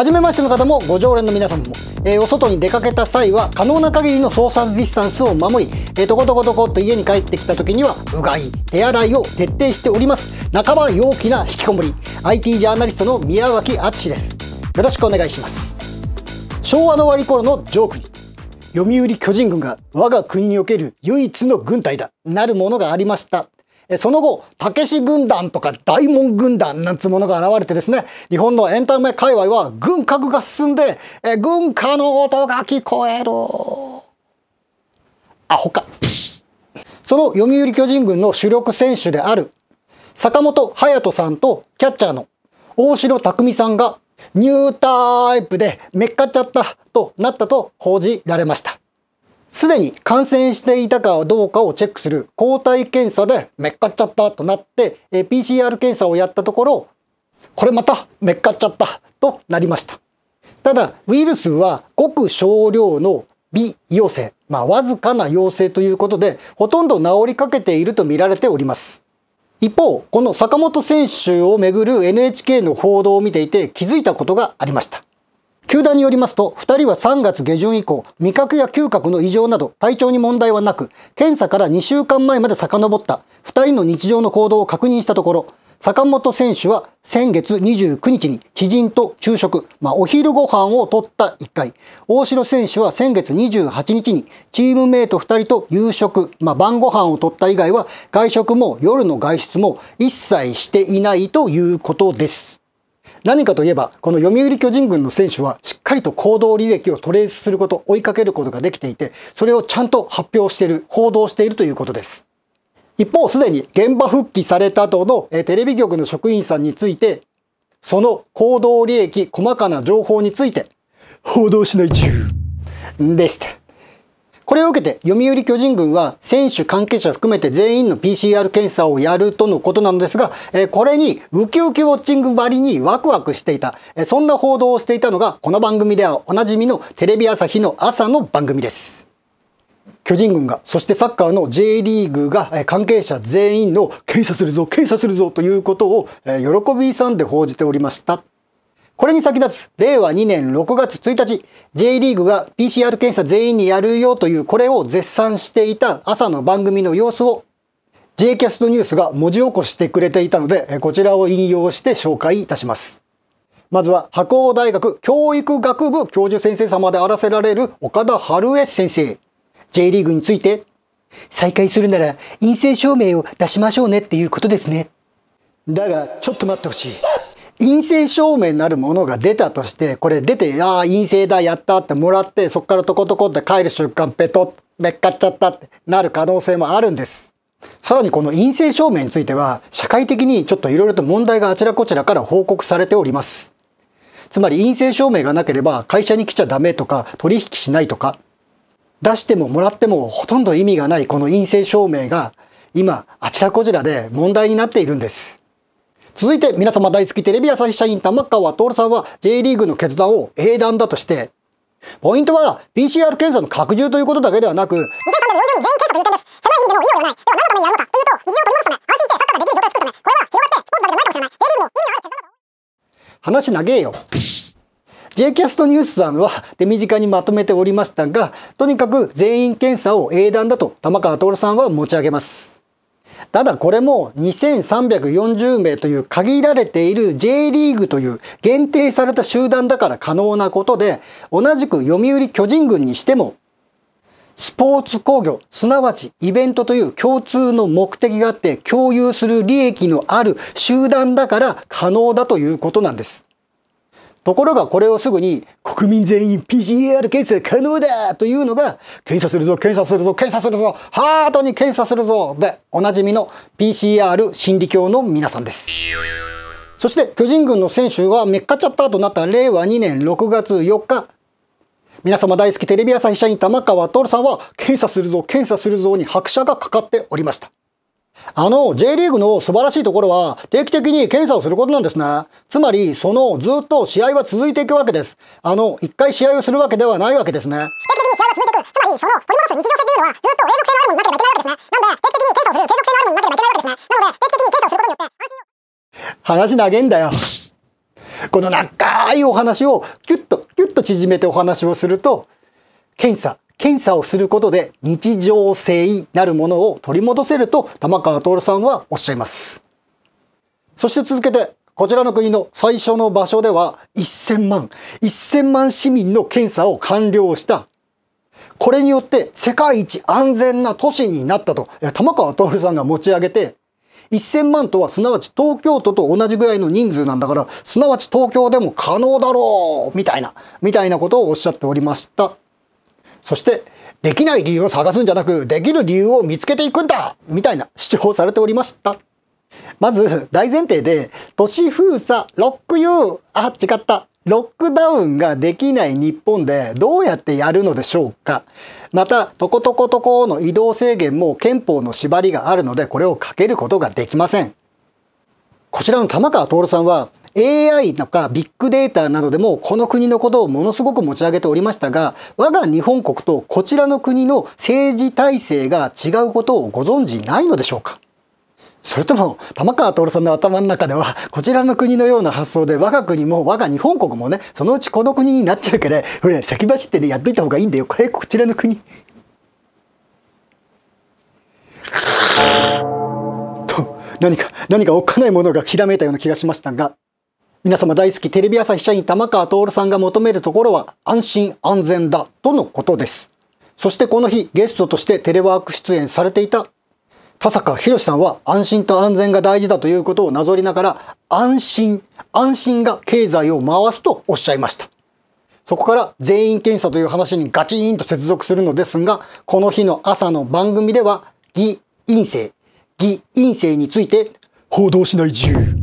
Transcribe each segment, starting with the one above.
初めましての方もご常連の皆さんも、えー、お外に出かけた際は可能な限りのソーシャルディスタンスを守り、えー、とことことこと家に帰ってきた時にはうがい手洗いを徹底しております半ば陽気な引きこもり IT ジャーナリストの宮脇敦ですよろしくお願いします昭和の終わり頃のジョークに読売巨人軍が我が国における唯一の軍隊だなるものがありましたその後、たけし軍団とか大門軍団なんつものが現れてですね、日本のエンタメ界隈は軍拡が進んで、え軍歌の音が聞こえる。アホか。その読売巨人軍の主力選手である坂本勇人さんとキャッチャーの大城匠さんがニュータイプでめっかっちゃったとなったと報じられました。すでに感染していたかどうかをチェックする抗体検査でめっかっちゃったとなって、え PCR 検査をやったところ、これまためっかっちゃったとなりました。ただ、ウイルスはごく少量の微陽性、まあ、わずかな陽性ということで、ほとんど治りかけていると見られております。一方、この坂本選手をめぐる NHK の報道を見ていて気づいたことがありました。球団によりますと、2人は3月下旬以降、味覚や嗅覚の異常など体調に問題はなく、検査から2週間前まで遡った2人の日常の行動を確認したところ、坂本選手は先月29日に知人と昼食、まあ、お昼ご飯を取った1回、大城選手は先月28日にチームメイト2人と夕食、まあ、晩ご飯を取った以外は外食も夜の外出も一切していないということです。何かといえば、この読売巨人軍の選手はしっかりと行動履歴をトレースすること、追いかけることができていて、それをちゃんと発表している、報道しているということです。一方、すでに現場復帰された後の、えテレビ局の職員さんについて、その行動利益、細かな情報について、報道しない中でした。これを受けて読売巨人軍は選手関係者含めて全員の PCR 検査をやるとのことなのですが、えこれにウキウキウォッチングばりにワクワクしていた、えそんな報道をしていたのがこの番組ではおなじみのテレビ朝日の朝の番組です。巨人軍が、そしてサッカーの J リーグが関係者全員の検査するぞ、検査するぞということを喜びさんで報じておりました。これに先立つ、令和2年6月1日、J リーグが PCR 検査全員にやるよというこれを絶賛していた朝の番組の様子を J キャストニュースが文字起こしてくれていたので、こちらを引用して紹介いたします。まずは、白鴎大学教育学部教授先生様であらせられる岡田春江先生。J リーグについて、再開するなら陰性証明を出しましょうねっていうことですね。だが、ちょっと待ってほしい。陰性証明になるものが出たとして、これ出て、ああ、陰性だ、やったってもらって、そこからトコトコって帰る瞬間、ペトッ、めっかっちゃったってなる可能性もあるんです。さらにこの陰性証明については、社会的にちょっといろいろと問題があちらこちらから報告されております。つまり陰性証明がなければ会社に来ちゃダメとか取引しないとか出してももらってもほとんど意味がないこの陰性証明が今あちらこちらで問題になっているんです。続いて皆様大好きテレビ朝日社員玉川徹さんは J リーグの決断を英断だとして、ポイントは PCR 検査の拡充ということだけではなく、2 4人全員検査という点です。その意味でもはない。では何のためにやかというと、日常を取り戻すため、安心してサッカーができる状態を作るため、これは広がってスポないかもしれない。J リーグの意味のある決断だ話長えよ。J キャストニュースさんは手短にまとめておりましたが、とにかく全員検査を英断だと玉川徹さんは持ち上げます。ただこれも2340名という限られている J リーグという限定された集団だから可能なことで同じく読売巨人軍にしてもスポーツ工業、すなわちイベントという共通の目的があって共有する利益のある集団だから可能だということなんです。ところがこれをすぐに国民全員 PCR 検査可能だというのが検査するぞ検査するぞ検査するぞハートに検査するぞでおなじみの PCR 心理教の皆さんです。そして巨人軍の選手がめっかちゃったとなった令和2年6月4日皆様大好きテレビ朝日社員玉川徹さんは検査するぞ検査するぞに拍車がかかっておりました。あの J リーグの素晴らしいところは定期的に検査をすることなんですね。つまりそのずっと試合は続いていくわけです。あの一回試合をするわけではないわけですね。定期的に試合は続いていく。つまりその取り戻す日常性っていうのはずっと永続性のあるものになければいけないわけですね。なので定期的に検査をする、継続性のあるものになければいけないわけですね。なので定期的に検査をすることによって安心を。話長げんだよ。この長いお話をキュッとキュッと縮めてお話をすると検査検査をすることで日常性なるものを取り戻せると玉川徹さんはおっしゃいます。そして続けて、こちらの国の最初の場所では1000万、1000万市民の検査を完了したこれによって世界一安全な都市になったと、玉川徹さんが持ち上げて、1000万とはすなわち東京都と同じぐらいの人数なんだから、すなわち東京でも可能だろうみたいな、みたいなことをおっしゃっておりました。そして、できない理由を探すんじゃなく、できる理由を見つけていくんだみたいな主張されておりました。まず、大前提で、都市封鎖、ロックユー、あ、違った。ロックダウンができない日本でどうやってやるのでしょうかまた、トコトコトコの移動制限も憲法の縛りがあるので、これをかけることができません。こちらの玉川徹さんは、AI とかビッグデータなどでもこの国のことをものすごく持ち上げておりましたが我が日本国とこちらの国の政治体制が違うことをご存知ないのでしょうかそれとも玉川徹さんの頭の中ではこちらの国のような発想で我が国も我が日本国もねそのうちこの国になっちゃうからこれ先走ってねやっといた方がいいんだよこれこちらの国。と何か何かおっかないものがきらめいたような気がしましたが。皆様大好きテレビ朝日社員玉川徹さんが求めるところは安心安全だとのことです。そしてこの日ゲストとしてテレワーク出演されていた田坂博さんは安心と安全が大事だということをなぞりながら安心、安心が経済を回すとおっしゃいました。そこから全員検査という話にガチーンと接続するのですが、この日の朝の番組では偽陰性、偽陰性について報道しない自由。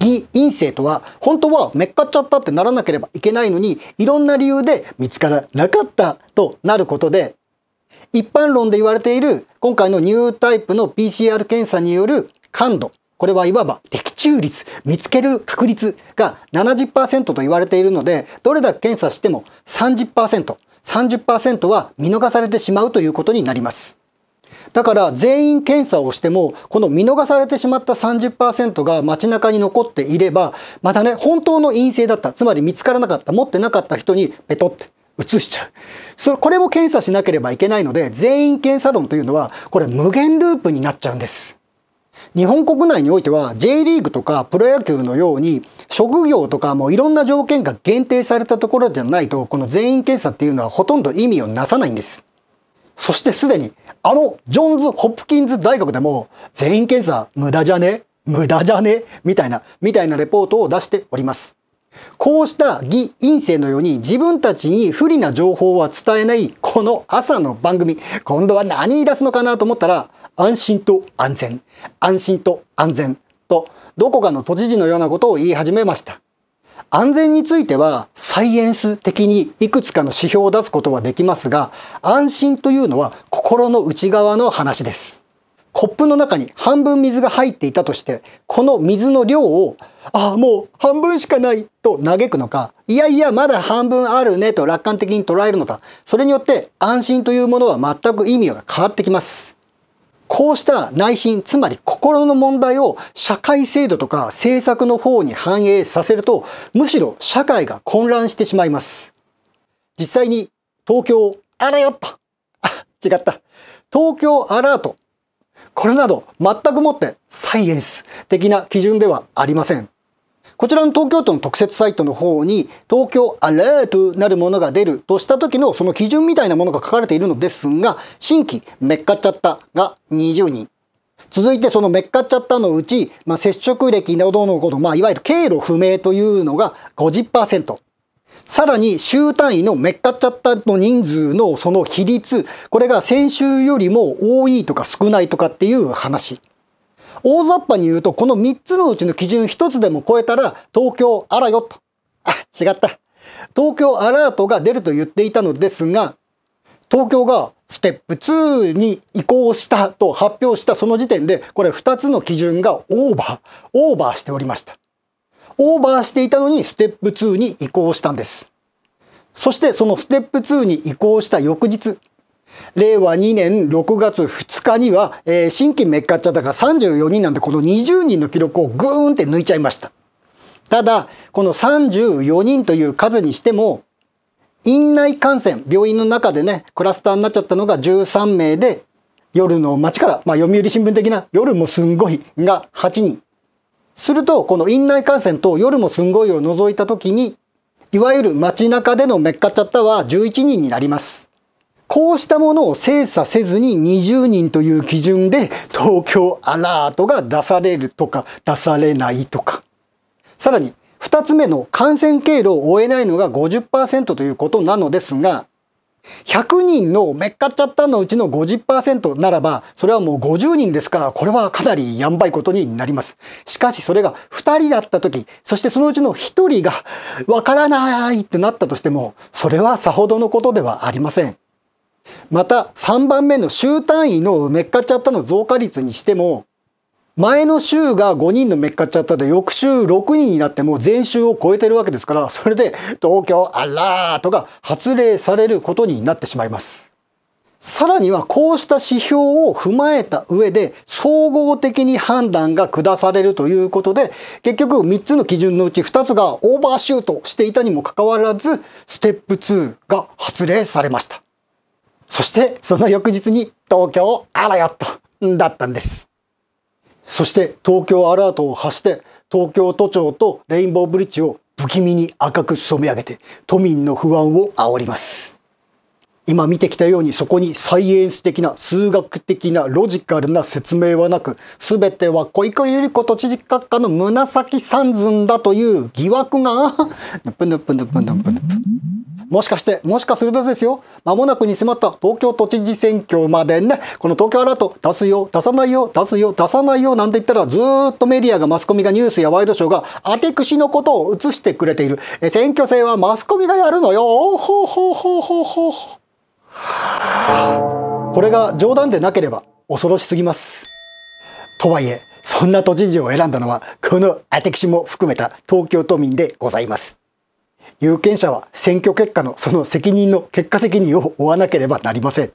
偽陰性とは本当はめっかっちゃったってならなければいけないのにいろんな理由で見つからなかったとなることで一般論で言われている今回のニュータイプの PCR 検査による感度これはいわば的中率見つける確率が70%と言われているのでどれだけ検査しても 30%30% 30は見逃されてしまうということになります。だから全員検査をしてもこの見逃されてしまった30%が街中に残っていればまたね本当の陰性だったつまり見つからなかった持ってなかった人にペトって移しちゃうそれこれも検査しなければいけないので全員検査論というのはこれ無限ループになっちゃうんです。日本国内においては J リーグとかプロ野球のように職業とかもいろんな条件が限定されたところじゃないとこの全員検査っていうのはほとんど意味をなさないんです。そしてすでに、あの、ジョーンズ・ホップキンズ大学でも、全員検査無駄じゃね無駄じゃねみたいな、みたいなレポートを出しております。こうした偽陰性のように自分たちに不利な情報は伝えないこの朝の番組、今度は何言い出すのかなと思ったら、安心と安全、安心と安全と、どこかの都知事のようなことを言い始めました。安全についてはサイエンス的にいくつかの指標を出すことはできますが、安心というのは心の内側の話です。コップの中に半分水が入っていたとして、この水の量を、ああ、もう半分しかないと嘆くのか、いやいや、まだ半分あるねと楽観的に捉えるのか、それによって安心というものは全く意味が変わってきます。こうした内心、つまり心の問題を社会制度とか政策の方に反映させると、むしろ社会が混乱してしまいます。実際に東京、あれよっとあ、違った。東京アラート。これなど全くもってサイエンス的な基準ではありません。こちらの東京都の特設サイトの方に東京アラートなるものが出るとした時のその基準みたいなものが書かれているのですが新規めっかっちゃったが20人続いてそのめっかっちゃったのうち、まあ、接触歴などのこと、まあ、いわゆる経路不明というのが50%。さらに週単位のめっかっちゃったの人数のその比率、これが先週よりも多いとか少ないとかっていう話。大雑把に言うと、この3つのうちの基準1つでも超えたら、東京あらよと。あ、違った。東京アラートが出ると言っていたのですが、東京がステップ2に移行したと発表したその時点で、これ2つの基準がオーバー、オーバーしておりました。オーバーしていたのにステップ2に移行したんです。そしてそのステップ2に移行した翌日、令和2年6月2日には、えー、新規メッカッチャだが34人なんでこの20人の記録をグーンって抜いちゃいました。ただ、この34人という数にしても、院内感染、病院の中でね、クラスターになっちゃったのが13名で、夜の街から、まあ、読売新聞的な夜もすんごいが8人。すると、この院内感染と夜もすんごいを除いたときに、いわゆる街中でのめっかちゃったは11人になります。こうしたものを精査せずに20人という基準で東京アラートが出されるとか出されないとか。さらに2つ目の感染経路を追えないのが50%ということなのですが、100人のめっかっちゃったのうちの50%ならば、それはもう50人ですから、これはかなりやんばいことになります。しかしそれが2人だった時、そしてそのうちの1人がわからないってなったとしても、それはさほどのことではありません。また3番目の週単位のメッカチャッタの増加率にしても前の週が5人のメッカチャッタで翌週6人になっても前週を超えてるわけですからそれで東京あらーとか発令されることになってしまいます。さらにはこうした指標を踏まえた上で総合的に判断が下されるということで結局3つの基準のうち2つがオーバーシュートしていたにもかかわらずステップ2が発令されました。そしてその翌日に東京あらよっと、だったんです。そして東京アラートを発して東京都庁とレインボーブリッジを不気味に赤く染め上げて都民の不安を煽ります。今見てきたようにそこにサイエンス的な数学的なロジカルな説明はなく全ては小池百合子都知事閣下の紫三寸だという疑惑が もしかして、もしかするとですよ、間もなくに迫った東京都知事選挙までね、この東京アラート出すよ、出さないよ、出すよ、出さないよなんて言ったら、ずっとメディアがマスコミがニュースやワイドショーが当てくしのことを映してくれている。え選挙戦はマスコミがやるのよ。ほうほうほうほうほうほう。これが冗談でなければ恐ろしすぎます。とはいえ、そんな都知事を選んだのは、この私も含めた東京都民でございます。有権者は選挙結果のその責任の結果責任を負わなければなりません。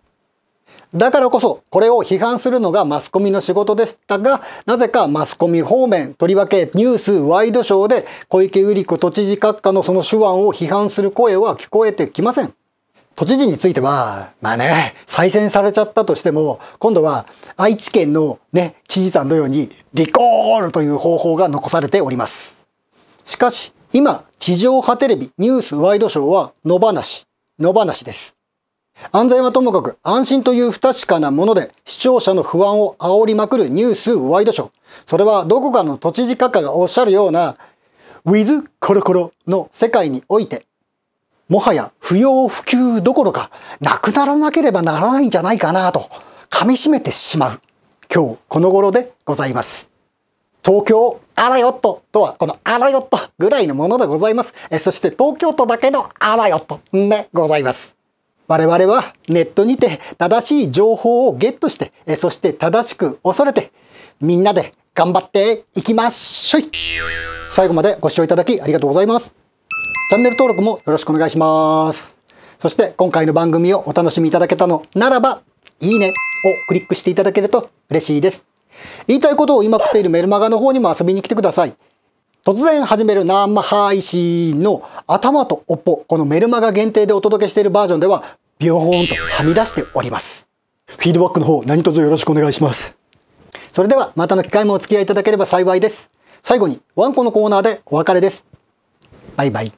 だからこそ、これを批判するのがマスコミの仕事でしたが、なぜかマスコミ方面、とりわけニュース、ワイドショーで小池百合子都知事閣下のその手腕を批判する声は聞こえてきません。都知事については、まあね、再選されちゃったとしても、今度は愛知県のね、知事さんのように、リコールという方法が残されております。しかし、今、地上波テレビ、ニュース、ワイドショーは、野放し、野放しです。安全はともかく、安心という不確かなもので、視聴者の不安を煽りまくるニュース、ワイドショー。それは、どこかの都知事閣下がおっしゃるような、with コロコロの世界において、もはや不要不急どころかなくならなければならないんじゃないかなと噛み締めてしまう今日この頃でございます。東京あらよっととはこのあらよっとぐらいのものでございます。えそして東京都だけのあらよっとでございます。我々はネットにて正しい情報をゲットして、えそして正しく恐れてみんなで頑張っていきましょい最後までご視聴いただきありがとうございます。チャンネル登録もよろしくお願いします。そして今回の番組をお楽しみいただけたのならば、いいねをクリックしていただけると嬉しいです。言いたいことを今食っているメルマガの方にも遊びに来てください。突然始める生配信の頭とおっぽ、このメルマガ限定でお届けしているバージョンでは、ビヨーンとはみ出しております。フィードバックの方、何卒よろしくお願いします。それでは、またの機会もお付き合いいただければ幸いです。最後に、ワンコのコーナーでお別れです。バイバイ。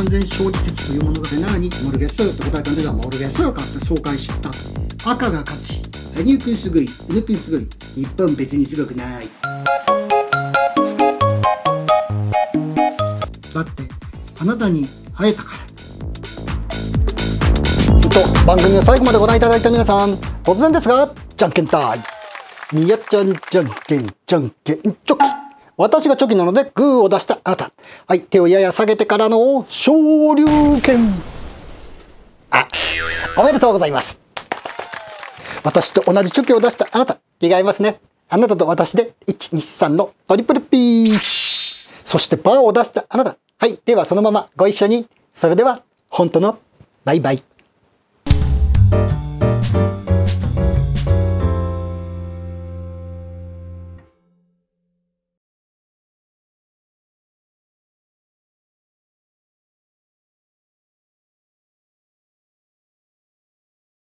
完全勝利席というものが出なにモルゲストよって答えたんでじゃモルゲストよかって紹介しちゃったと赤が勝ち羽生君すごい犬野君すごい日本別にすごくないだってあなたに会えたからっと番組を最後までご覧いただいた皆さん突然ですがじゃんけんたいみやちゃんじゃんけんじゃんけんチョキ私がチョキなのでグーを出したあなた。はい、手をやや下げてからの昇竜拳。あ、おめでとうございます。私と同じチョキを出したあなた。違いますね。あなたと私で、1、2、3のトリプルピース。そしてバーを出したあなた。はい、ではそのままご一緒に。それでは、本当のバイバイ。